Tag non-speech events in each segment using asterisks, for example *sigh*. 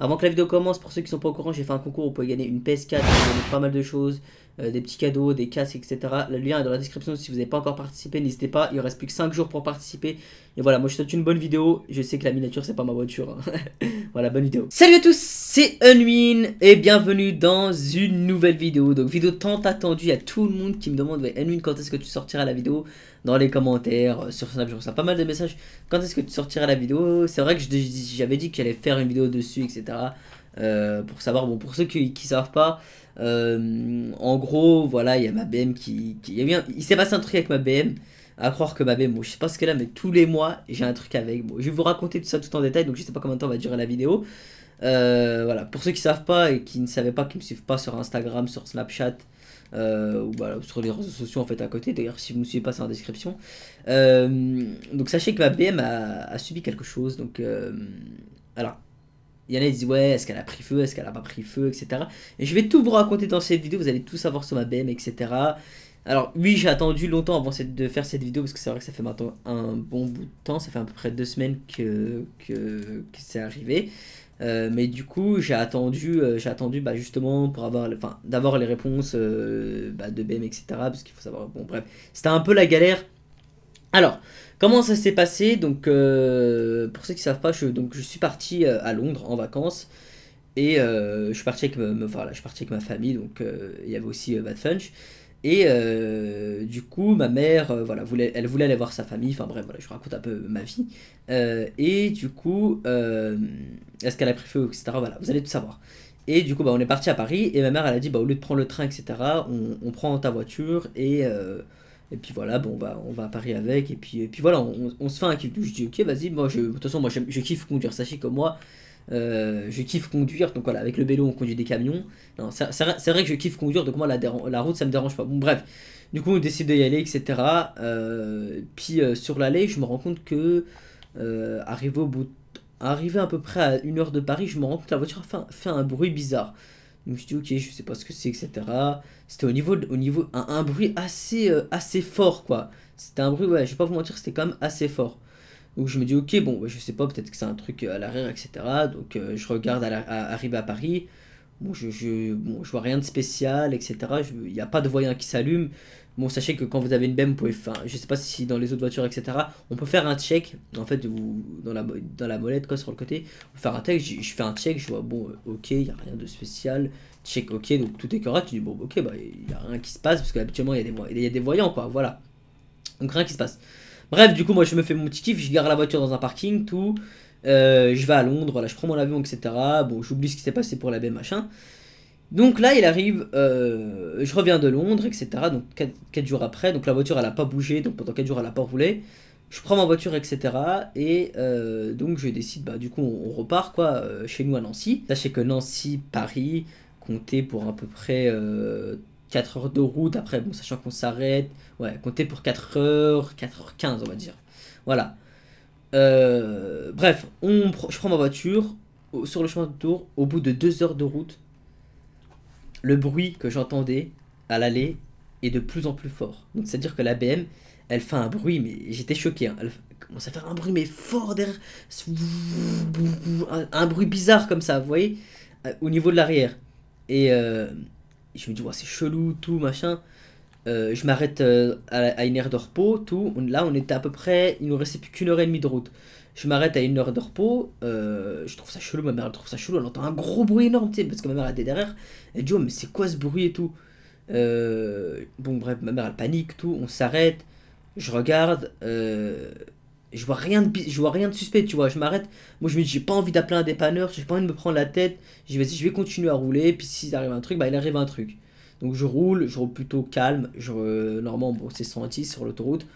Avant que la vidéo commence, pour ceux qui sont pas au courant, j'ai fait un concours où vous pouvez gagner une PS4, pas mal de choses, euh, des petits cadeaux, des casques, etc. Le lien est dans la description si vous n'avez pas encore participé, n'hésitez pas, il ne reste plus que 5 jours pour participer. Et voilà, moi je souhaite une bonne vidéo, je sais que la miniature c'est pas ma voiture. Hein. *laughs* voilà, bonne vidéo. Salut à tous, c'est Unwin et bienvenue dans une nouvelle vidéo. Donc vidéo tant attendue à tout le monde qui me demande, ouais, Unwin quand est-ce que tu sortiras la vidéo dans les commentaires, euh, sur Snap, je reçois pas mal de messages. Quand est-ce que tu sortiras la vidéo C'est vrai que j'avais dit que j'allais faire une vidéo dessus, etc. Euh, pour savoir, bon, pour ceux qui ne savent pas, euh, en gros, voilà, il y a ma BM qui. y a bien, il s'est passé un truc avec ma BM. À croire que ma BM, bon, je sais pas ce qu'elle a, mais tous les mois, j'ai un truc avec. Bon, je vais vous raconter tout ça tout en détail, donc je sais pas combien de temps va durer la vidéo. voilà, pour ceux qui savent pas et qui ne savaient pas, qui me suivent pas sur Instagram, sur Snapchat, euh, ou bah, sur les réseaux sociaux en fait à côté. D'ailleurs, si vous ne me suivez pas, c'est en description. Euh, donc sachez que ma BM a, subi quelque chose. Donc euh, alors, il y en a qui disent ouais, est-ce qu'elle a pris feu, est-ce qu'elle a pas pris feu, etc. Et je vais tout vous raconter dans cette vidéo. Vous allez tout savoir sur ma BM, etc. Alors oui, j'ai attendu longtemps avant de faire cette vidéo parce que c'est vrai que ça fait maintenant un bon bout de temps, ça fait à peu près deux semaines que, que c'est arrivé. Euh, mais du coup, j'ai attendu, euh, j'ai attendu bah, justement pour avoir, enfin, d'avoir les réponses euh, bah, de BM, etc. Parce qu'il faut savoir, bon, bref, c'était un peu la galère. Alors, comment ça s'est passé Donc, pour ceux qui savent pas, je, donc, je suis parti à Londres en vacances. Et je, suis parti avec ma, je suis parti avec ma famille, donc il y avait aussi Bad Funch. Et euh, du coup, ma mère, euh, voilà, voulait, elle voulait aller voir sa famille. Enfin bref, voilà, je raconte un peu ma vie. Euh, et du coup, est-ce qu'elle a pris feu, etc. Voilà, vous allez tout savoir. Et du coup, bah, on est parti à Paris. Et ma mère, elle a dit, bah, au lieu de prendre le train, etc., on, on prend ta voiture. Et, et puis voilà, bon, bah, on va à Paris avec. Et puis, et puis voilà, on, se fait un kiff. Je dis, ok, vas-y, moi, je, de toute façon, moi, je, je kiffe conduire, sachez comme moi. Euh, je kiffe conduire, donc voilà, avec le vélo on conduit des camions. C'est vrai que je kiffe conduire, donc moi la, la, route ça me dérange pas. Bon, bref, du coup on décide d'y aller, etc. Euh, puis euh, sur l'allée, je me rends compte que, arrivé au bout, arrivé à peu près à une heure de Paris, je me rends compte que la voiture fait un, fait un bruit bizarre. Donc je dis ok, je sais pas ce que c'est, etc. C'était au niveau, au niveau un, bruit assez, assez fort quoi. C'était un bruit, ouais, je vais pas vous mentir, c'était quand même assez fort. Donc je me dis, ok, bon, bah, je sais pas, peut-être que c'est un truc euh, à l'arrière, etc. Donc euh, je regarde à, la, à arriver à Paris. Bon, je, je, vois rien de spécial, etc. Il n'y a pas de voyant qui s'allume. Bon, sachez que quand vous avez une BEM, vous pouvez faire, je sais pas si dans les autres voitures, etc., on peut faire un check, en fait, dans la, dans la molette, quoi, sur le côté, faire un check, je, fais un check, je vois, bon, euh, ok, il n'y a rien de spécial, check, ok, donc tout est correct, je dis, bon, bah, ok, bah, il n'y a rien qui se passe, parce qu'habituellement, il y, des, y a des voyants, quoi, voilà. Donc rien qui se passe. Bref, du coup, moi, je me fais mon petit kiff, je gare la voiture dans un parking, tout. Euh, je vais à Londres, voilà, je prends mon avion, etc. Bon, j'oublie ce qui s'est passé pour la baie, machin. Donc là, il arrive, euh, je reviens de Londres, etc. Donc 4, jours après, donc la voiture, elle a pas bougé, donc pendant 4 jours, elle a pas roulé. Je prends ma voiture, etc. Et euh, donc je décide, bah du coup, on, on repart, quoi, chez nous à Nancy. Sachez que Nancy, Paris, comptait pour à peu près 4 heures de route après, bon, sachant qu'on s'arrête. Ouais, compter pour 4 heures, 4h15, on va dire. Voilà. Euh, bref, on, je prends ma voiture sur le chemin de tour. Au bout de 2 heures de route, le bruit que j'entendais à l'aller est de plus en plus fort. Donc, c'est-à-dire que la BM, elle fait un bruit, mais j'étais choqué. Hein. Elle commence à faire un bruit, mais fort derrière. Un, bruit bizarre comme ça, vous voyez, euh, au niveau de l'arrière. Et. Euh, je me dis, c'est chelou, tout, machin. Euh, je m'arrête euh, à, une heure de repos, tout. là, on était à peu près. Il nous restait plus qu'une heure et demie de route. Je m'arrête à une heure de repos. Euh, je trouve ça chelou. Ma mère elle trouve ça chelou. Elle entend un gros bruit énorme, tu sais, parce que ma mère était derrière. Elle dit, oh, mais c'est quoi ce bruit et tout Bon, bref, ma mère elle panique, tout. On s'arrête. Je regarde je vois rien de je vois rien de suspect tu vois je m'arrête moi je me dis j'ai pas envie d'appeler un dépanneur j'ai pas envie de me prendre la tête je vais je vais continuer à rouler puis s'il arrive un truc bah il arrive un truc donc je roule je roule plutôt calme je normalement c'est 110 sur l'autoroute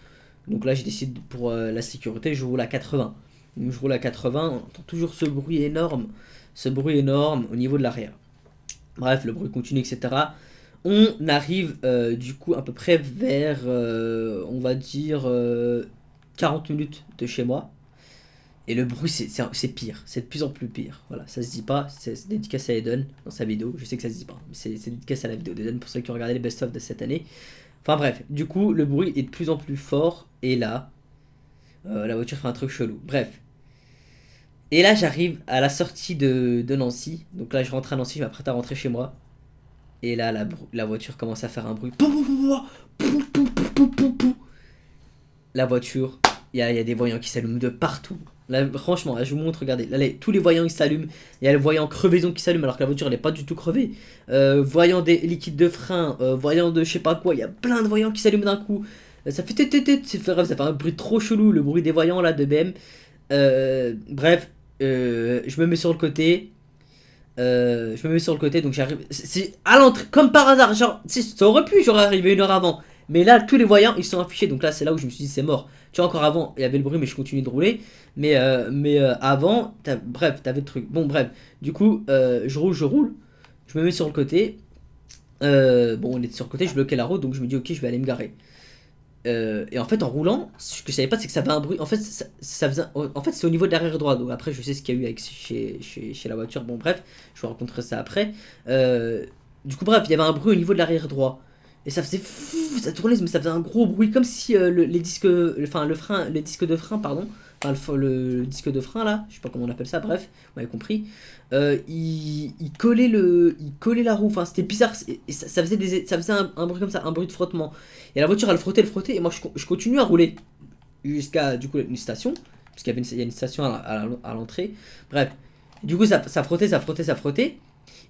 donc là je décide pour euh, la sécurité je roule à 80 donc je roule à 80 on entend toujours ce bruit énorme ce bruit énorme au niveau de l'arrière bref le bruit continue etc on arrive euh, du coup à peu près vers euh, on va dire 40 minutes de chez moi. Et le bruit, c'est pire, c'est de plus en plus pire. Voilà, ça se dit pas, c'est dédicace à Eden dans sa vidéo, je sais que ça se dit pas, mais c'est dédicace à la vidéo d'Eden pour ceux qui ont regardé les best-of de cette année. Enfin bref, du coup, le bruit est de plus en plus fort, et là, euh, la voiture fait un truc chelou. Bref. Et là, j'arrive à la sortie de, de, Nancy, donc là, je rentre à Nancy, je m'apprête à rentrer chez moi. Et là, la, la voiture commence à faire un bruit. La voiture il y a, des voyants qui s'allument de partout. Là, franchement, je vous montre, regardez. tous les voyants qui s'allument. Il y a le voyant crevaison qui s'allume alors que la voiture elle est pas du tout crevée. Euh, voyant des liquides de frein, euh, voyant de je sais pas quoi. Il y a plein de voyants qui s'allument d'un coup. Euh, ça fait ça fait, un bruit trop chelou, le bruit des voyants là de BM. bref, je me mets sur le côté. je me mets sur le côté, donc j'arrive. C'est à l'entrée, comme par hasard, genre, ça aurait pu, j'aurais arrivé une heure avant. Mais là, tous les voyants, ils sont affichés. Donc là, c'est là où je me suis dit, c'est mort. Tu vois, encore avant, il y avait le bruit, mais je continuais de rouler. Mais, euh, mais euh, avant, bref, t'avais le truc. Bon, bref. Du coup, euh, je roule, je roule. Je me mets sur le côté. bon, on était sur le côté, je bloquais la route. Donc je me dis, ok, je vais aller me garer. et en fait, en roulant, ce que je savais pas, c'est que ça avait un bruit. En fait, ça, faisait... en fait c'est au niveau de l'arrière droit. Donc après, je sais ce qu'il y a eu avec, chez, chez, chez, la voiture. Bon, bref, je vous raconterai ça après. du coup, bref, il y avait un bruit au niveau de l'arrière droit. Et ça faisait ça tournait, mais ça faisait un gros bruit, comme si euh, le, les disques, enfin le frein, les disques de frein, pardon, enfin le, disque de frein là, je sais pas comment on appelle ça, bref, vous avez compris, euh, il, il, collait le, il collait la roue, enfin c'était bizarre, ça, faisait, des, ça faisait un, bruit comme ça, un bruit de frottement. Et la voiture elle frottait, le frottait, et moi je, je continue à rouler jusqu'à du coup une station, parce qu'il y avait une, a une station à, à l'entrée, bref. Du coup ça, ça frottait, ça frottait, ça frottait.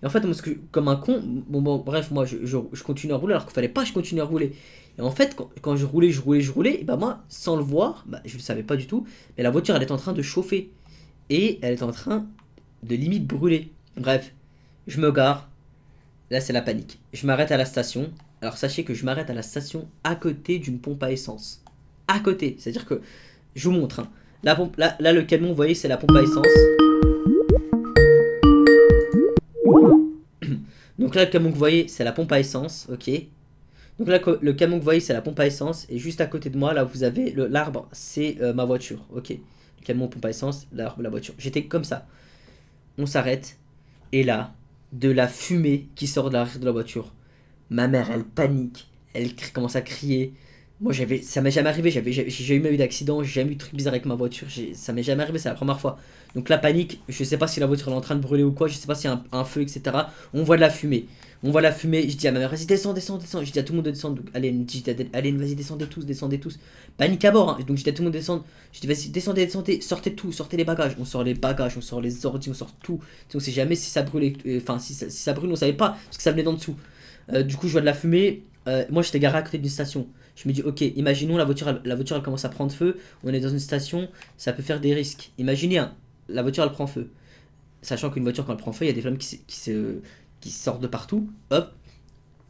Et en fait, moi, comme un con, bon, bref, moi, je, continue à rouler alors qu'il fallait pas je continue à rouler. Et en fait, quand, je roulais, je roulais, je roulais, et bah moi, sans le voir, bah, je le savais pas du tout, mais la voiture, elle est en train de chauffer. Et elle est en train de limite brûler. Bref, je me gare. Là, c'est la panique. Je m'arrête à la station. Alors, sachez que je m'arrête à la station à côté d'une pompe à essence. À côté. C'est-à-dire que, je vous montre. Hein. La là, là, le camion, vous voyez, c'est la pompe à essence. Donc là, le camion que vous voyez, c'est la pompe à essence, ok Donc là, le camion que vous voyez, c'est la pompe à essence. Et juste à côté de moi, là, vous avez l'arbre, c'est euh, ma voiture, ok Le camion pompe à essence, l'arbre, la voiture. J'étais comme ça. On s'arrête. Et là, de la fumée qui sort de l'arrière de la voiture. Ma mère, elle panique. Elle commence à crier. Moi, j'avais, ça m'est jamais arrivé, j'avais, j'ai jamais eu d'accident, j'ai jamais eu de truc bizarre avec ma voiture, ça m'est jamais arrivé, c'est la première fois. Donc la panique, je sais pas si la voiture est en train de brûler ou quoi, je sais pas si y a un, feu, etc. On voit de la fumée, on voit de la fumée, je dis à ma mère, vas-y, descends, descends, descends, je dis à tout le monde de descendre, allez, vas-y, descendez tous, descendez tous. Panique à bord, hein. donc je dis à tout le monde de descendre, je dis, vas-y, descendez, descendez, sortez tout, sortez les bagages, on sort les bagages, on sort les ordi, on sort tout. On sait jamais si ça brûle, euh, enfin, si, ça, si ça brûle, on savait pas, ce que ça venait d'en dessous. Euh, du coup, je vois de la fumée. Euh, moi, j'étais garé à côté d'une station. Je me dis, ok, imaginons la voiture, la voiture, commence à prendre feu. On est dans une station, ça peut faire des risques. Imaginez, hein, la voiture, elle prend feu. Sachant qu'une voiture, quand elle prend feu, il y a des flammes qui, se, qui sortent de partout. Hop,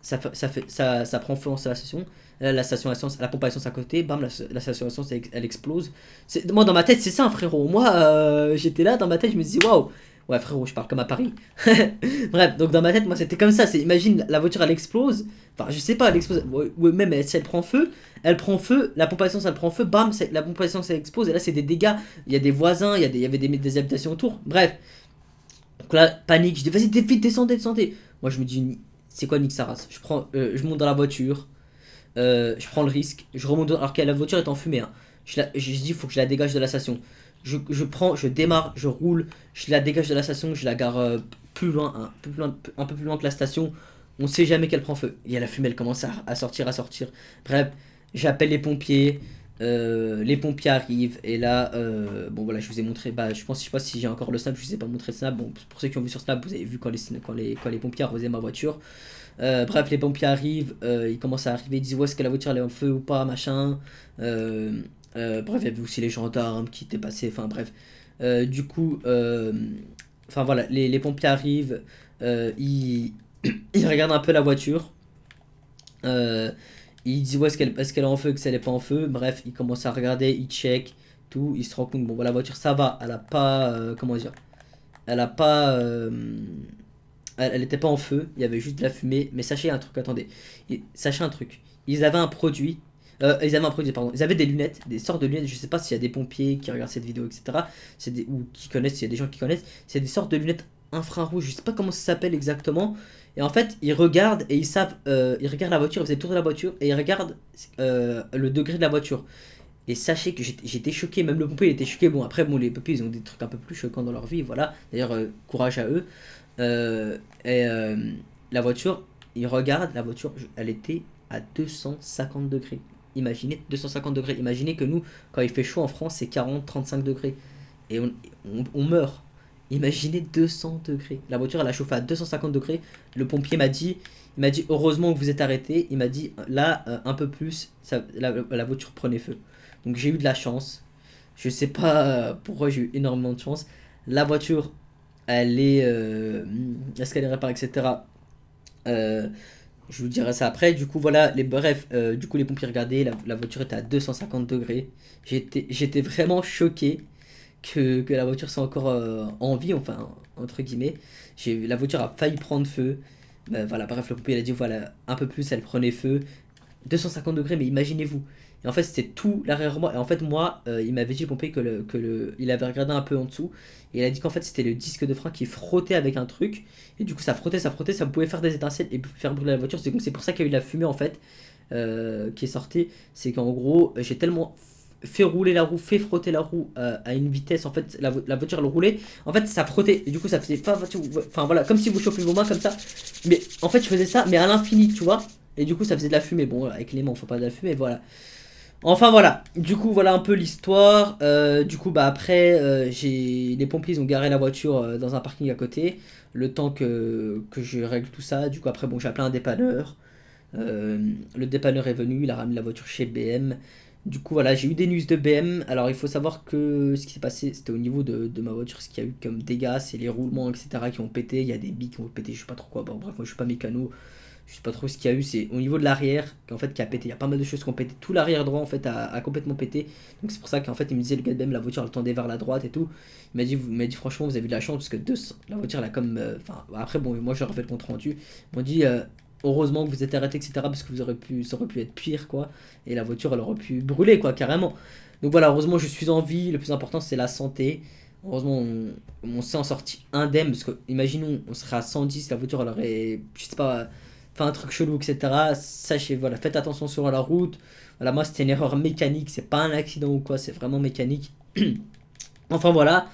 ça, ça, fait, ça, ça, prend feu en station. la station essence, la pompe à essence à côté, bam, la, station essence, elle, explose. Moi, dans ma tête, c'est ça, frérot. Moi, euh, j'étais là, dans ma tête, je me dis, waouh, Ouais, frérot, je parle comme à Paris. *laughs* Bref, donc dans ma tête, moi, c'était comme ça. C'est, imagine, la voiture, elle explose. Enfin, je sais pas, elle explose. Ou même, si elle prend feu, elle prend feu, la pompe ça elle prend feu, bam, la pompe à essence, elle explose. Et là, c'est des dégâts. Il y a des voisins, il y, a des, y avait des, habitations autour. Bref. Donc là, panique, je dis, vas-y, vite, descendez, descendez. Moi, je me dis, c'est quoi, Nick Saras je, prends, euh, je monte dans la voiture, euh, je prends le risque, je remonte. Dans... Alors que la voiture est en fumée, hein. je, je dis, faut que je la dégage de la station je, prends, je démarre, je roule, je la dégage de la station, je la gare euh, plus loin, un peu plus loin, un peu plus loin que la station. On sait jamais qu'elle prend feu. il y a la fumée, elle commence à, sortir, à sortir. Bref, j'appelle les pompiers. Euh, les pompiers arrivent et là, euh, bon voilà, je vous ai montré, bah, je pense, je sais pas si j'ai encore le snap, je vous ai pas montré le snap. Bon, pour ceux qui ont vu sur snap, vous avez vu quand les, quand les, quand les pompiers arrosaient ma voiture. bref, les pompiers arrivent, ils commencent à arriver, ils disent où est-ce que la voiture elle est en feu ou pas, machin. Euh, bref, il y avait aussi les gendarmes qui étaient passés, enfin bref. Euh, du coup, euh, enfin voilà, les, les pompiers arrivent, ils, *coughs* ils regardent un peu la voiture. Ils disent ouais, est-ce qu'elle est, en feu, que ça n'est pas en feu. Bref, ils commencent à regarder, ils check, tout. ils se rendent compte, bon, la voiture, ça va. Elle a pas. comment dire Elle a pas. elle n'était pas en feu, il y avait juste de la fumée. Mais sachez un truc, attendez. sachez un truc. Ils avaient un produit euh, ils avaient des lunettes, des sortes de lunettes. Je sais pas s'il y a des pompiers qui regardent cette vidéo, etc. C'est des, ou qui connaissent, s'il y a des gens qui connaissent. C'est des sortes de lunettes infrarouges. Je sais pas comment ça s'appelle exactement. Et en fait, ils regardent et ils savent. Euh, ils regardent la voiture, ils faisaient tourner la voiture et ils regardent euh, le degré de la voiture. Et sachez que j'étais choqué, même le pompier était choqué. Bon, après, bon, les pompiers ils ont des trucs un peu plus choquants dans leur vie, voilà. D'ailleurs, courage à eux. et la voiture, ils regardent, la voiture, elle était à 250 degrés imaginez 250 degrés. Imaginez que nous, quand il fait chaud en France, c'est 40-35 degrés. Et on, meurt. Imaginez 200 degrés. La voiture, elle a chauffé à 250 degrés. Le pompier m'a dit, il m'a dit, heureusement que vous êtes arrêté. Il m'a dit, là, euh, un peu plus, la, voiture prenait feu. Donc j'ai eu de la chance. Je sais pas euh, pourquoi j'ai eu énormément de chance. La voiture, elle est... Euh, est-ce qu'elle est etc je vous dirai ça après. Du coup, voilà, les, bref, euh, du coup, les pompiers regardaient, la, voiture était à 250 degrés. J'étais vraiment choqué que, la voiture soit encore euh, en vie, enfin, entre guillemets. La voiture a failli prendre feu. Ben, voilà, bref, le pompier a dit, voilà, un peu plus, elle prenait feu. 250 degrés, mais imaginez-vous. Et en fait, c'était tout l'arrière-moi. Et en fait, moi, il m'avait dit, Pompé, que, le, que le, il avait regardé un peu en dessous. Et il a dit qu'en fait, c'était le disque de frein qui frottait avec un truc. Et du coup, ça frottait, ça frottait, ça pouvait faire des étincelles et faire brûler la voiture. C'est c'est pour ça qu'il y a eu la fumée, en fait, qui est sortie. C'est qu'en gros, j'ai tellement fait rouler la roue, fait frotter la roue à une vitesse, en fait, la, voiture le roulait, en fait, ça frottait, et du coup, ça faisait pas, enfin voilà, comme si vous chopiez vos mains comme ça, mais en fait, je faisais ça, mais à l'infini, tu vois, et du coup, ça faisait de la fumée. Bon, avec les mains, on fait pas de la fumée, voilà. Enfin voilà, du coup voilà un peu l'histoire. Euh, du coup bah après euh, j'ai les pompiers ont garé la voiture euh, dans un parking à côté. Le temps que, je règle tout ça, du coup après bon j'ai appelé un dépanneur. le dépanneur est venu, il a ramené la voiture chez BM. Du coup voilà j'ai eu des news de BM. Alors il faut savoir que ce qui s'est passé c'était au niveau de, de, ma voiture, ce qu'il y a eu comme dégâts, c'est les roulements etc qui ont pété, il y a des billes qui ont pété, je sais pas trop quoi. Bon bref moi je suis pas mécano je sais pas trop ce qu'il y a eu, c'est au niveau de l'arrière En fait qui a pété. Il y a pas mal de choses qui ont pété. Tout l'arrière droit en fait a, complètement pété. Donc c'est pour ça qu'en fait il me disait le gars de même la voiture elle tendait vers la droite et tout. Il m'a dit, vous, m'a dit franchement vous avez eu de la chance parce que deux, la voiture elle a comme. Euh, enfin après bon moi j'ai refait le compte rendu. Ils m'ont dit euh, heureusement que vous êtes arrêté etc parce que vous aurez pu ça aurait pu être pire quoi. Et la voiture elle aurait pu brûler quoi carrément. Donc voilà heureusement je suis en vie. Le plus important c'est la santé. Heureusement, on, s'est en sorti indemne parce que, imaginons, on serait à 110, la voiture elle aurait, je sais pas, enfin un truc chelou, etc. Sachez, voilà, faites attention sur la route. Voilà, moi c'était une erreur mécanique, c'est pas un accident ou quoi, c'est vraiment mécanique. *clears throat* enfin voilà.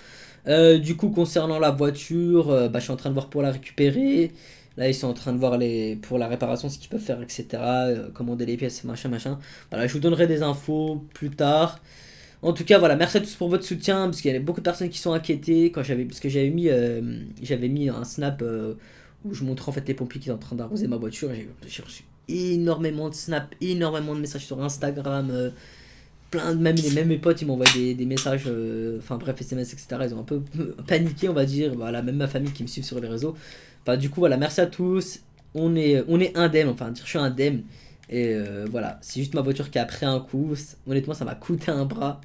Euh, du coup, concernant la voiture, euh, bah, je suis en train de voir pour la récupérer. Là, ils sont en train de voir les, pour la réparation ce qu'ils peuvent faire, etc. Euh, commander les pièces, machin, machin. Voilà, je vous donnerai des infos plus tard. En tout cas, voilà, merci à tous pour votre soutien, parce qu'il y avait beaucoup de personnes qui sont inquiétées quand parce que j'avais mis, j'avais mis un snap où je montre en fait les pompiers qui sont en train d'arroser ma voiture. J'ai reçu énormément de snaps, énormément de messages sur Instagram, euh, plein de même, même mes potes ils m'envoient des, messages, euh, enfin bref, SMS, etc. Ils ont un peu *laughs* paniqué, on va dire. Voilà, même ma famille qui me suit sur les réseaux. Enfin, du coup, voilà, merci à tous. On est, on est indemne, enfin, je suis indemne. Et euh, voilà, c'est juste ma voiture qui a pris un coup. Honnêtement, ça m'a coûté un bras.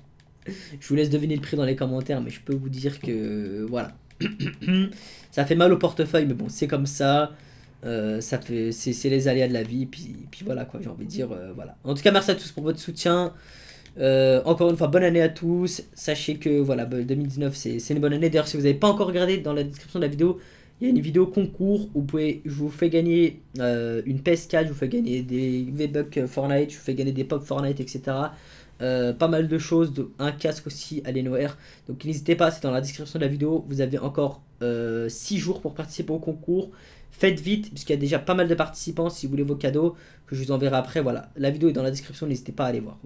Je vous laisse deviner le prix dans les commentaires, mais je peux vous dire que voilà, ça fait mal au portefeuille, mais bon, c'est comme ça. Euh, ça fait, c'est les aléas de la vie, puis, puis voilà quoi, j'ai envie de dire, euh, voilà. En tout cas, merci à tous pour votre soutien. Euh, encore une fois, bonne année à tous. Sachez que voilà, 2019 bah, c'est une bonne année. D'ailleurs, si vous n'avez pas encore regardé dans la description de la vidéo, il y a une vidéo concours où vous pouvez, je vous fais gagner une PS4, je vous fais gagner des V-Bucks Fortnite, je vous fais gagner des Pop Fortnite, etc. Euh, pas mal de choses, de, un casque aussi à l'ENOR. Donc n'hésitez pas, c'est dans la description de la vidéo. Vous avez encore 6 euh, jours pour participer au concours. Faites vite, puisqu'il y a déjà pas mal de participants. Si vous voulez vos cadeaux, que je vous enverrai après, voilà. La vidéo est dans la description, n'hésitez pas à aller voir.